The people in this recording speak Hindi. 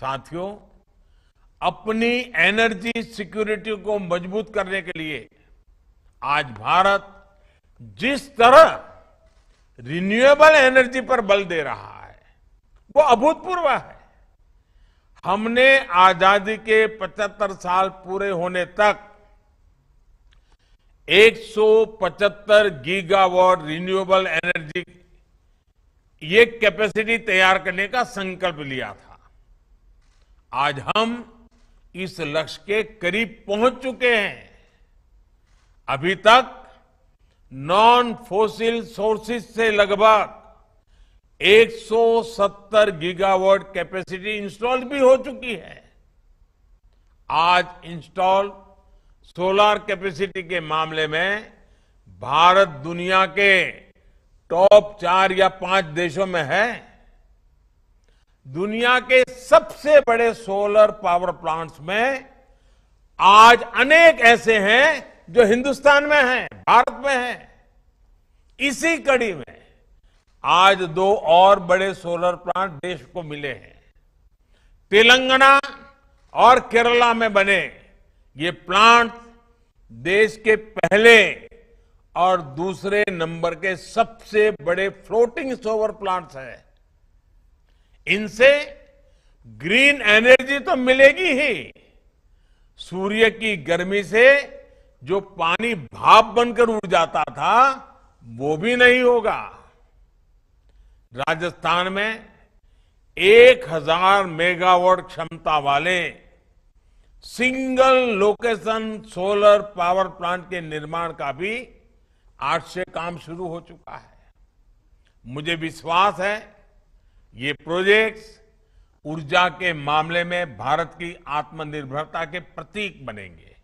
साथियों अपनी एनर्जी सिक्योरिटी को मजबूत करने के लिए आज भारत जिस तरह रिन्यूएबल एनर्जी पर बल दे रहा है वो अभूतपूर्व है हमने आजादी के 75 साल पूरे होने तक 175 गीगावाट रिन्यूएबल एनर्जी ये कैपेसिटी तैयार करने का संकल्प लिया था आज हम इस लक्ष्य के करीब पहुंच चुके हैं अभी तक नॉन फोसिल सोर्सेज से लगभग 170 गीगावाट कैपेसिटी इंस्टॉल भी हो चुकी है आज इंस्टॉल सोलर कैपेसिटी के मामले में भारत दुनिया के टॉप चार या पांच देशों में है दुनिया के सबसे बड़े सोलर पावर प्लांट्स में आज अनेक ऐसे हैं जो हिंदुस्तान में हैं, भारत में हैं। इसी कड़ी में आज दो और बड़े सोलर प्लांट देश को मिले हैं तेलंगाना और केरला में बने ये प्लांट देश के पहले और दूसरे नंबर के सबसे बड़े फ्लोटिंग सोलर प्लांट्स हैं इनसे ग्रीन एनर्जी तो मिलेगी ही सूर्य की गर्मी से जो पानी भाप बनकर उड़ जाता था वो भी नहीं होगा राजस्थान में 1000 मेगावाट क्षमता वाले single location solar power plant के निर्माण का भी आज से काम शुरू हो चुका है मुझे विश्वास है ये प्रोजेक्ट्स ऊर्जा के मामले में भारत की आत्मनिर्भरता के प्रतीक बनेंगे